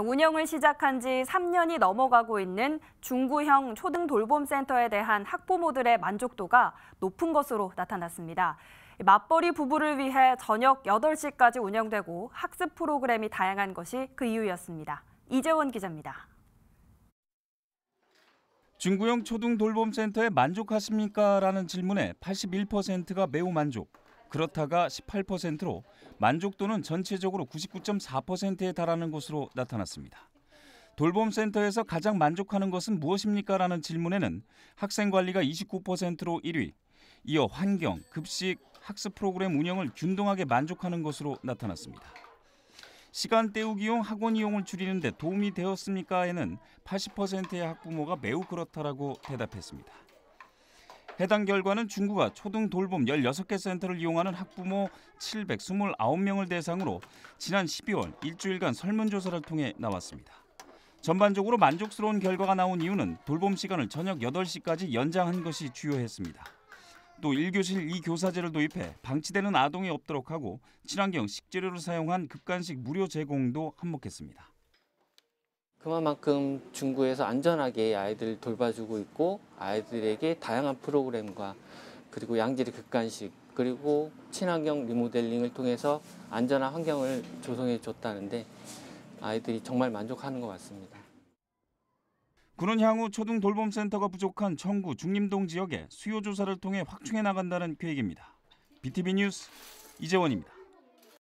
운영을 시작한 지 3년이 넘어가고 있는 중구형 초등 돌봄센터에 대한 학부모들의 만족도가 높은 것으로 나타났습니다. 맞벌이 부부를 위해 저녁 8시까지 운영되고 학습 프로그램이 다양한 것이 그 이유였습니다. 이재원 기자입니다. 중구형 초등 돌봄센터에 만족하십니까? 라는 질문에 81%가 매우 만족, 그렇다가 18%로 만족도는 전체적으로 99.4%에 달하는 것으로 나타났습니다. 돌봄센터에서 가장 만족하는 것은 무엇입니까? 라는 질문에는 학생 관리가 29%로 1위, 이어 환경, 급식, 학습 프로그램 운영을 균등하게 만족하는 것으로 나타났습니다. 시간 때우기용 학원 이용을 줄이는데 도움이 되었습니까?에는 80%의 학부모가 매우 그렇다라고 대답했습니다. 해당 결과는 중국가 초등 돌봄 16개 센터를 이용하는 학부모 729명을 대상으로 지난 12월 일주일간 설문조사를 통해 나왔습니다. 전반적으로 만족스러운 결과가 나온 이유는 돌봄 시간을 저녁 8시까지 연장한 것이 주요했습니다. 또 1교실 2교사제를 도입해 방치되는 아동이 없도록 하고 친환경 식재료를 사용한 급간식 무료 제공도 한몫했습니다. 그만큼 중구에서 안전하게 아이들을 돌봐주고 있고 아이들에게 다양한 프로그램과 그리고 양질의 극간식 그리고 친환경 리모델링을 통해서 안전한 환경을 조성해 줬다는데 아이들이 정말 만족하는 것 같습니다. 군은 향후 초등 돌봄 센터가 부족한 청구 중림동 지역의 수요 조사를 통해 확충해 나간다는 계획입니다. BTV 뉴스 이재원입니다.